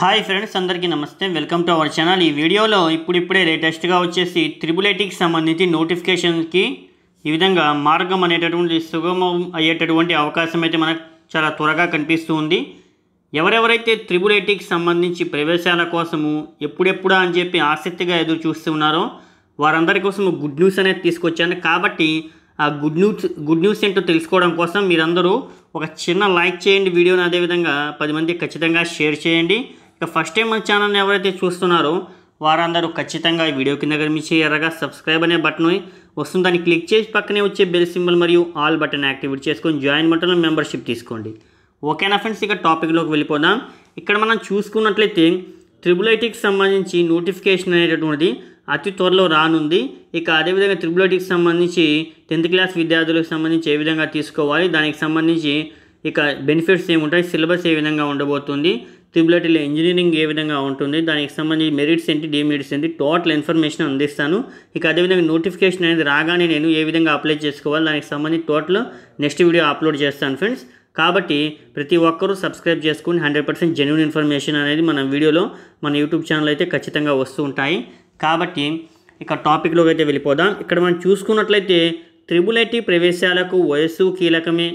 hi friends అందరికీ నమస్తే welcome to our channel ఈ వీడియోలో ఇప్పుడిప్పుడే లేటెస్ట్గా వచ్చేసి త్రిబులేటిక్ సంబంధించి నోటిఫికేషన్కి ఈ విధంగా మార్గం అనేటటువంటి సుగమం అయ్యేటటువంటి అవకాశం అయితే మనకు చాలా త్వరగా కనిపిస్తూ ఉంది ఎవరెవరైతే త్రిబులేటిక్ సంబంధించి ప్రవేశాల కోసము ఎప్పుడెప్పుడా అని చెప్పి ఆసక్తిగా ఎదురు చూస్తున్నారో వారందరి కోసం గుడ్ న్యూస్ అనేది తీసుకొచ్చాను కాబట్టి ఆ గుడ్ న్యూస్ గుడ్ న్యూస్ ఏంటో తెలుసుకోవడం కోసం మీరందరూ ఒక చిన్న లైక్ చేయండి వీడియోని అదేవిధంగా పది మంది ఖచ్చితంగా షేర్ చేయండి ఇక ఫస్ట్ టైం మన ఛానల్ని ఎవరైతే చూస్తున్నారో వారందరూ ఖచ్చితంగా ఈ వీడియో కింద కనిపించే ఎర్రగా సబ్స్క్రైబ్ అనే బటన్ వస్తుంది దాన్ని క్లిక్ చేసి పక్కనే వచ్చే బెల్ సింబల్ మరియు ఆల్ బటన్ యాక్టివేట్ చేసుకొని జాయిన్ బటన్ మెంబర్షిప్ తీసుకోండి ఓకేనా ఫ్రెండ్స్ ఇక టాపిక్లోకి వెళ్ళిపోదాం ఇక్కడ మనం చూసుకున్నట్లయితే ట్రిపుల్ ఐటీకి సంబంధించి నోటిఫికేషన్ అనేటటువంటిది అతి త్వరలో రానుంది ఇక అదేవిధంగా ట్రిపుల్ ఐటీకి సంబంధించి టెన్త్ క్లాస్ విద్యార్థులకు సంబంధించి ఏ విధంగా తీసుకోవాలి దానికి సంబంధించి ఇక బెనిఫిట్స్ ఏముంటాయి సిలబస్ ఏ విధంగా ఉండబోతుంది త్రిబులటీలో ఇంజనీరింగ్ ఏ విధంగా ఉంటుంది దానికి సంబంధించి మెరిట్స్ ఏంటి డిమెరిట్స్ ఏంటి టోటల్ ఇన్ఫర్మేషన్ అందిస్తాను ఇక అదేవిధంగా నోటిఫికేషన్ అనేది రాగానే నేను ఏ విధంగా అప్లై చేసుకోవాలి దానికి సంబంధించి టోటల్ నెక్స్ట్ వీడియో అప్లోడ్ చేస్తాను ఫ్రెండ్స్ కాబట్టి ప్రతి ఒక్కరూ సబ్స్క్రైబ్ చేసుకుని హండ్రెడ్ పర్సెంట్ జెన్యున్ ఇన్ఫర్మేషన్ అనేది మన వీడియోలో మన యూట్యూబ్ ఛానల్ అయితే ఖచ్చితంగా వస్తూ ఉంటాయి కాబట్టి ఇక టాపిక్లోకి అయితే వెళ్ళిపోదాం ఇక్కడ మనం చూసుకున్నట్లయితే త్రిబుల్ ఐటీ ప్రవేశాలకు వయస్సు కీలకమే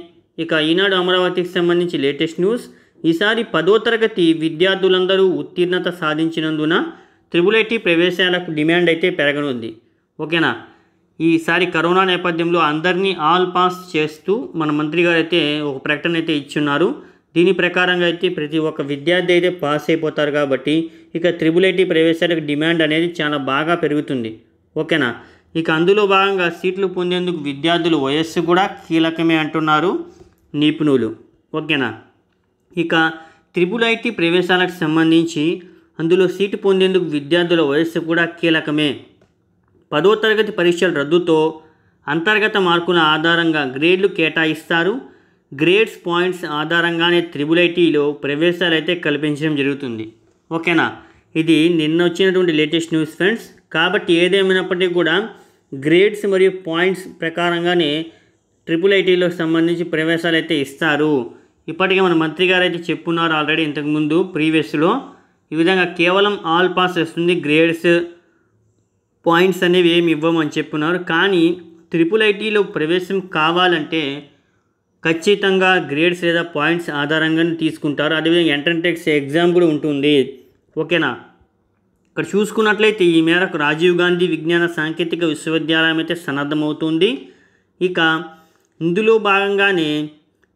ఇక ఈనాడు అమరావతికి సంబంధించి లేటెస్ట్ న్యూస్ ఈసారి పదో తరగతి విద్యార్థులందరూ ఉత్తీర్ణత సాధించినందున త్రిబుల్ ప్రవేశాలకు డిమాండ్ అయితే పెరగనుంది ఓకేనా ఈసారి కరోనా నేపథ్యంలో అందరినీ ఆల్ పాస్ చేస్తూ మన మంత్రి గారు అయితే ఒక ప్రకటన అయితే ఇచ్చున్నారు దీని ప్రకారంగా అయితే ప్రతి ఒక్క విద్యార్థి అయితే పాస్ అయిపోతారు కాబట్టి ఇక త్రిబుల్ ఐటీ ప్రవేశాలకు డిమాండ్ అనేది చాలా బాగా పెరుగుతుంది ఓకేనా ఇక అందులో భాగంగా సీట్లు పొందేందుకు విద్యార్థులు వయస్సు కూడా కీలకమే అంటున్నారు నిపుణులు ఓకేనా ఇక త్రిపుల్ ఐటీ ప్రవేశాలకు సంబంధించి అందులో సీటు పొందేందుకు విద్యార్థుల వయస్సు కూడా కీలకమే పదో తరగతి పరీక్షల రద్దుతో అంతర్గత మార్కుల ఆధారంగా గ్రేడ్లు కేటాయిస్తారు గ్రేడ్స్ పాయింట్స్ ఆధారంగానే త్రిబుల్ ఐటీలో ప్రవేశాలు అయితే కల్పించడం జరుగుతుంది ఓకేనా ఇది నిన్న వచ్చినటువంటి లేటెస్ట్ న్యూస్ ఫ్రెండ్స్ కాబట్టి ఏదేమైనప్పటికీ కూడా గ్రేడ్స్ మరియు పాయింట్స్ ప్రకారంగానే ట్రిపుల్ ఐటీలో సంబంధించి ప్రవేశాలు అయితే ఇస్తారు ఇప్పటికే మన మంత్రి గారు అయితే చెప్పున్నారు ఆల్రెడీ ఇంతకుముందు ప్రీవియస్లో ఈ విధంగా కేవలం ఆల్ పాస్ వస్తుంది గ్రేడ్స్ పాయింట్స్ అనేవి ఏమి ఇవ్వమని చెప్పున్నారు కానీ ట్రిపుల్ ఐటీలో ప్రవేశం కావాలంటే ఖచ్చితంగా గ్రేడ్స్ లేదా పాయింట్స్ ఆధారంగానే తీసుకుంటారు అదేవిధంగా ఎంట్రన్స్ ఎగ్జామ్ కూడా ఉంటుంది ఓకేనా ఇక్కడ చూసుకున్నట్లయితే ఈ మేరకు రాజీవ్ గాంధీ విజ్ఞాన సాంకేతిక విశ్వవిద్యాలయం అయితే సన్నద్ధమవుతుంది ఇక ఇందులో భాగంగానే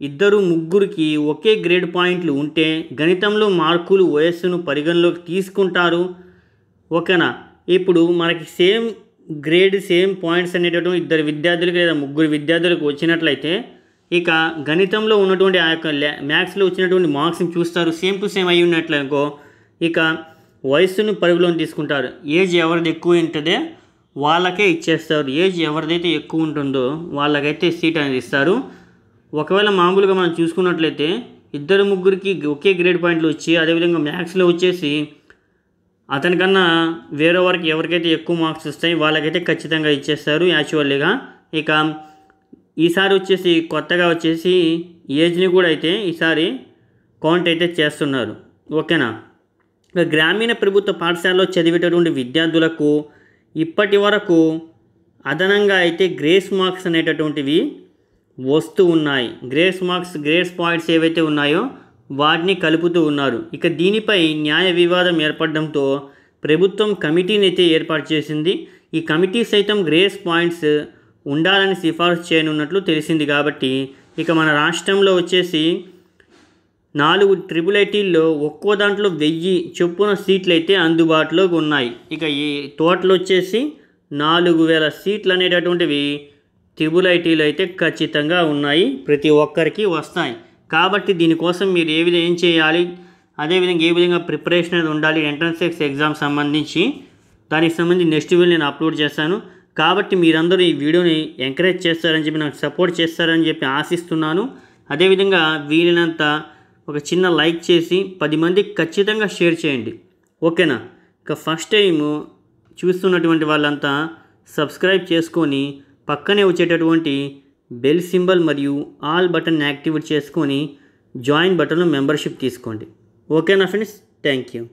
ఇద్దరు ముగ్గురికి ఒకే గ్రేడ్ పాయింట్లు ఉంటే గణితంలో మార్కులు వయస్సును పరిగణలోకి తీసుకుంటారు ఓకేనా ఇప్పుడు మనకి సేమ్ గ్రేడ్ సేమ్ పాయింట్స్ అనేటటువంటి ఇద్దరు విద్యార్థులకు లేదా ముగ్గురు విద్యార్థులకు వచ్చినట్లయితే ఇక గణితంలో ఉన్నటువంటి ఆ యొక్క మ్యాథ్స్లో వచ్చినటువంటి మార్క్స్ని చూస్తారు సేమ్ టు సేమ్ అయి ఉన్నట్లనుకో ఇక వయస్సును పరిగణలోకి తీసుకుంటారు ఏజ్ ఎవరిది ఎక్కువ ఉంటుందే వాళ్ళకే ఇచ్చేస్తారు ఏజ్ ఎవరిదైతే ఎక్కువ ఉంటుందో వాళ్ళకైతే సీట్ అనేది ఇస్తారు ఒకవేళ మామూలుగా మనం చూసుకున్నట్లయితే ఇద్దరు ముగ్గురికి ఒకే గ్రేడ్ పాయింట్లు వచ్చి అదేవిధంగా మ్యాథ్స్లో వచ్చేసి అతనికన్నా వేరే వారికి ఎవరికైతే ఎక్కువ మార్క్స్ వస్తాయి వాళ్ళకైతే ఖచ్చితంగా ఇచ్చేస్తారు యాక్చువల్లీగా ఇక ఈసారి వచ్చేసి కొత్తగా వచ్చేసి ఏజ్ని కూడా అయితే ఈసారి కౌంట్ అయితే చేస్తున్నారు ఓకేనా ఇక గ్రామీణ ప్రభుత్వ పాఠశాలలో చదివేటటువంటి విద్యార్థులకు ఇప్పటి వరకు అదనంగా అయితే గ్రేస్ మార్క్స్ అనేటటువంటివి వస్తూ ఉన్నాయి గ్రేస్ మార్క్స్ గ్రేస్ పాయింట్స్ ఏవైతే ఉన్నాయో వాటిని కలుపుతూ ఉన్నారు ఇక దీనిపై న్యాయ వివాదం ఏర్పడడంతో ప్రభుత్వం కమిటీని అయితే ఏర్పాటు చేసింది ఈ కమిటీ సైతం గ్రేస్ పాయింట్స్ ఉండాలని సిఫార్సు చేయనున్నట్లు తెలిసింది కాబట్టి ఇక మన రాష్ట్రంలో వచ్చేసి నాలుగు ట్రిపుల్ ఐటీల్లో ఒక్కో దాంట్లో వెయ్యి చొప్పున సీట్లు అయితే అందుబాటులోకి ఉన్నాయి ఇక ఈ తోటలు వచ్చేసి నాలుగు వేల సీట్లు అనేటటువంటివి ట్రిబుల్ ఐటీలు అయితే ఖచ్చితంగా ఉన్నాయి ప్రతి ఒక్కరికి వస్తాయి కాబట్టి దీనికోసం మీరు ఏ విధంగా ఏం చేయాలి అదేవిధంగా ఏ విధంగా ప్రిపరేషన్ అనేది ఉండాలి ఎంట్రన్స్ ఎక్స్ ఎగ్జామ్ సంబంధించి దానికి సంబంధించి నెక్స్ట్ వీడియో నేను అప్లోడ్ చేస్తాను కాబట్టి మీరందరూ ఈ వీడియోని ఎంకరేజ్ చేస్తారని చెప్పి నాకు సపోర్ట్ చేస్తారని చెప్పి ఆశిస్తున్నాను అదేవిధంగా వీలైనంత ఒక చిన్న లైక్ చేసి పది మందికి ఖచ్చితంగా షేర్ చేయండి ఓకేనా ఇక ఫస్ట్ టైము చూస్తున్నటువంటి వాళ్ళంతా సబ్స్క్రైబ్ చేసుకొని పక్కనే వచ్చేటటువంటి బెల్ సింబల్ మరియు ఆల్ బటన్ యాక్టివేట్ చేసుకొని జాయిన్ బటన్లో మెంబర్షిప్ తీసుకోండి ఓకేనా ఫ్రెండ్స్ థ్యాంక్ యూ